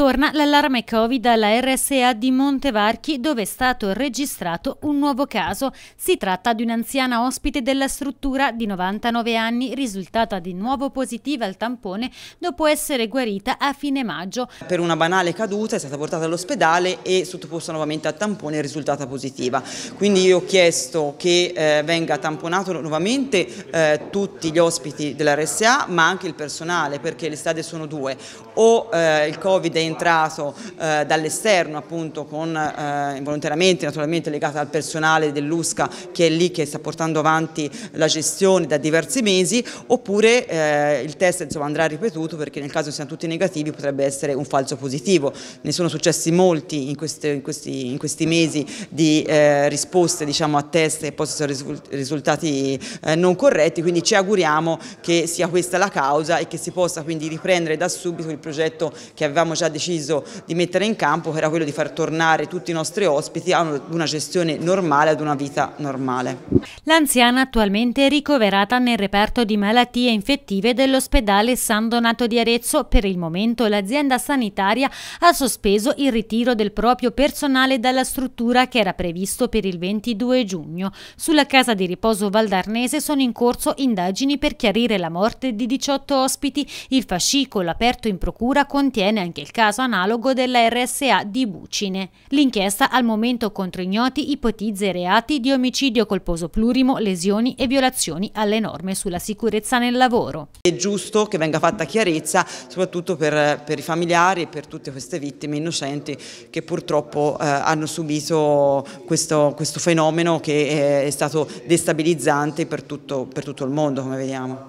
ritorna l'allarme Covid alla RSA di Montevarchi dove è stato registrato un nuovo caso. Si tratta di un'anziana ospite della struttura di 99 anni risultata di nuovo positiva al tampone dopo essere guarita a fine maggio. Per una banale caduta è stata portata all'ospedale e sottoposta nuovamente al tampone risultata positiva. Quindi io ho chiesto che eh, venga tamponato nuovamente eh, tutti gli ospiti della RSA ma anche il personale perché le strade sono due. O eh, il Covid è in entrato eh, dall'esterno appunto con, eh, involontariamente naturalmente legata al personale dell'USCA che è lì che sta portando avanti la gestione da diversi mesi oppure eh, il test insomma, andrà ripetuto perché nel caso siano tutti negativi potrebbe essere un falso positivo. Ne sono successi molti in, queste, in, questi, in questi, mesi di eh, risposte diciamo, a test che poi sono risultati eh, non corretti quindi ci auguriamo che sia questa la causa e che si possa quindi riprendere da subito il progetto che avevamo già deciso di mettere in campo, che era quello di far tornare tutti i nostri ospiti ad una gestione normale, ad una vita normale. L'anziana attualmente è ricoverata nel reparto di malattie infettive dell'ospedale San Donato di Arezzo. Per il momento l'azienda sanitaria ha sospeso il ritiro del proprio personale dalla struttura che era previsto per il 22 giugno. Sulla casa di riposo valdarnese sono in corso indagini per chiarire la morte di 18 ospiti. Il fascicolo aperto in procura contiene anche il caso caso analogo della RSA di Bucine. L'inchiesta al momento contro ignoti ipotizza i reati di omicidio colposo plurimo, lesioni e violazioni alle norme sulla sicurezza nel lavoro. È giusto che venga fatta chiarezza soprattutto per, per i familiari e per tutte queste vittime innocenti che purtroppo eh, hanno subito questo, questo, fenomeno che è stato destabilizzante per tutto, per tutto il mondo come vediamo.